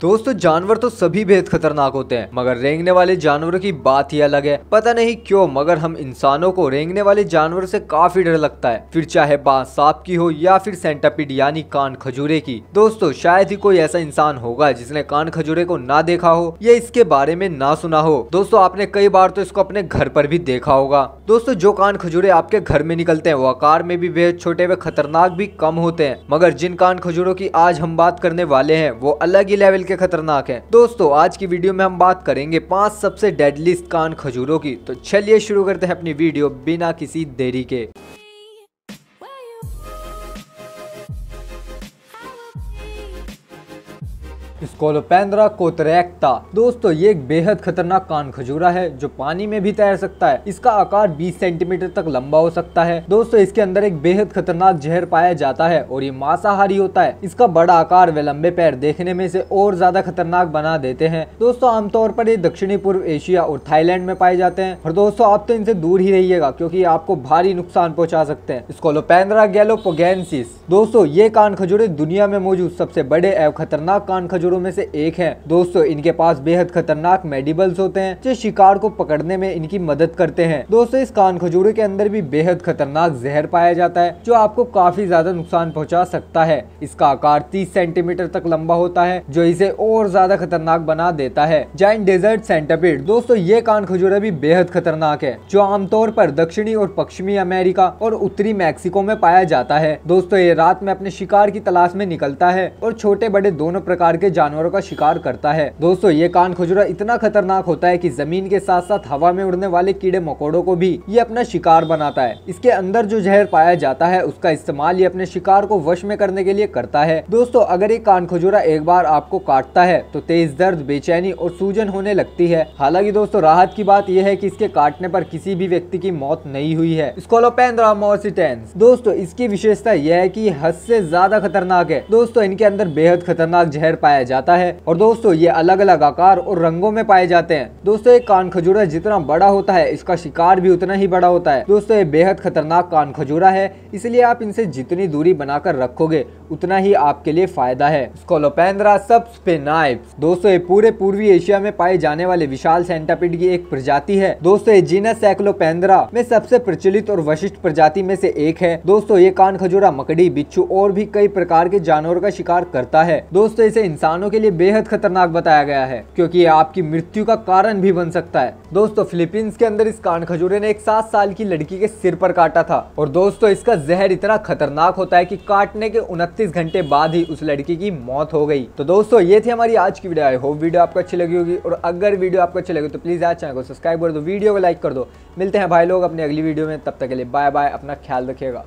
दोस्तों जानवर तो सभी बेहद खतरनाक होते हैं मगर रेंगने वाले जानवरों की बात ही अलग है पता नहीं क्यों मगर हम इंसानों को रेंगने वाले जानवर से काफी डर लगता है फिर चाहे बात सांप की हो या फिर सेंटापिड यानी कान खजूरे की दोस्तों शायद ही कोई ऐसा इंसान होगा जिसने कान खजूरे को ना देखा हो या इसके बारे में ना सुना हो दोस्तों आपने कई बार तो इसको अपने घर पर भी देखा होगा दोस्तों जो कान खजूरे आपके घर में निकलते हैं वो आकार में भी बेहद छोटे व खतरनाक भी कम होते हैं मगर जिन कान खजूरों की आज हम बात करने वाले है वो अलग ही लेवल के खतरनाक है दोस्तों आज की वीडियो में हम बात करेंगे पांच सबसे डेडलिस्ट कान खजूरों की तो चलिए शुरू करते हैं अपनी वीडियो बिना किसी देरी के स्कोलोपेंद्रा कोतरेक्ता दोस्तों ये एक बेहद खतरनाक कान खजूरा है जो पानी में भी तैर सकता है इसका आकार 20 सेंटीमीटर तक लंबा हो सकता है दोस्तों इसके अंदर एक बेहद खतरनाक जहर पाया जाता है और ये मांसाहारी होता है इसका बड़ा आकार व लंबे पैर देखने में इसे और ज्यादा खतरनाक बना देते हैं दोस्तों आमतौर पर ये दक्षिणी पूर्व एशिया और थाईलैंड में पाए जाते हैं और दोस्तों आप तो इनसे दूर ही रहिएगा क्योंकि आपको भारी नुकसान पहुंचा सकते हैं स्कोलोपेंद्रा गैलोपोगेंसिस दोस्तों ये कान खजूरे दुनिया में मौजूद सबसे बड़े एवं खतरनाक कान खजूरे जंगजरों में से एक है दोस्तों इनके पास बेहद खतरनाक मेडिबल्स होते हैं जो शिकार को पकड़ने में इनकी मदद करते हैं दोस्तों इस कान खजूरे के अंदर भी बेहद खतरनाक जहर पाया जाता है जो आपको काफी ज्यादा नुकसान पहुँचा सकता है इसका आकार तीस सेंटीमीटर तक लंबा होता है जो इसे और ज्यादा खतरनाक बना देता है जाइन डेजर्ट सेंटापीड दोस्तों ये कान खजूरा भी बेहद खतरनाक है जो आमतौर पर दक्षिणी और पश्चिमी अमेरिका और उत्तरी मैक्सिको में पाया जाता है दोस्तों ये रात में अपने शिकार की तलाश में निकलता है और छोटे बड़े दोनों प्रकार के जानवरों का शिकार करता है दोस्तों ये कान खुजरा इतना खतरनाक होता है की जमीन के साथ साथ हवा में उड़ने वाले कीड़े मकोड़ों को भी ये अपना शिकार बनाता है इसके अंदर जो जहर पाया जाता है उसका इस्तेमाल ये अपने शिकार को वश में करने के लिए करता है दोस्तों अगर ये कान खुजुरा एक बार आपको काटता है तो तेज दर्द बेचैनी और सूजन होने लगती है हालांकि दोस्तों राहत की बात यह है कि इसके काटने पर किसी भी व्यक्ति की मौत नहीं हुई है दोस्तों इसकी विशेषता यह है कि हद से ज्यादा खतरनाक है दोस्तों इनके अंदर बेहद खतरनाक जहर पाया जाता है और दोस्तों ये अलग अलग आकार और रंगों में पाए जाते हैं दोस्तों एक कान खजूरा जितना बड़ा होता है इसका शिकार भी उतना ही बड़ा होता है दोस्तों ये बेहद खतरनाक कान खजूरा है इसलिए आप इनसे जितनी दूरी बनाकर रखोगे उतना ही आपके लिए फायदा है स्कोलोपेंद्रा सबस्पेनाइप्स दोस्तों ये पूरे पूर्वी एशिया में पाए जाने वाले विशाल सेंटापीड की एक प्रजाति है दोस्तों ये जीनस सैक्लोपेंद्रा में सबसे प्रचलित और वशिष्ठ प्रजाति में से एक है दोस्तों ये कान खजूरा मकड़ी बिच्छू और भी कई प्रकार के जानवर का शिकार करता है दोस्तों इसे इंसान इंसानों के लिए बेहद खतरनाक बताया गया है क्योंकि ये आपकी मृत्यु का कारण भी बन सकता है दोस्तों फिलीपींस के अंदर इस कान खजूरे ने एक सात साल की लड़की के सिर पर काटा था और दोस्तों इसका जहर इतना खतरनाक होता है की काटने के उनतीस घंटे बाद ही उस लड़की की मौत हो गई तो दोस्तों ये थी हमारी आज की वीडियो आई होप वीडियो आपको अच्छी लगी होगी और अगर वीडियो आपको अच्छी लगे तो प्लीज आज चैनल को सब्सक्राइब कर दो वीडियो को लाइक कर दो मिलते हैं भाई लोग अपनी अगली वीडियो में तब तक के लिए बाय बाय अपना ख्याल रखिएगा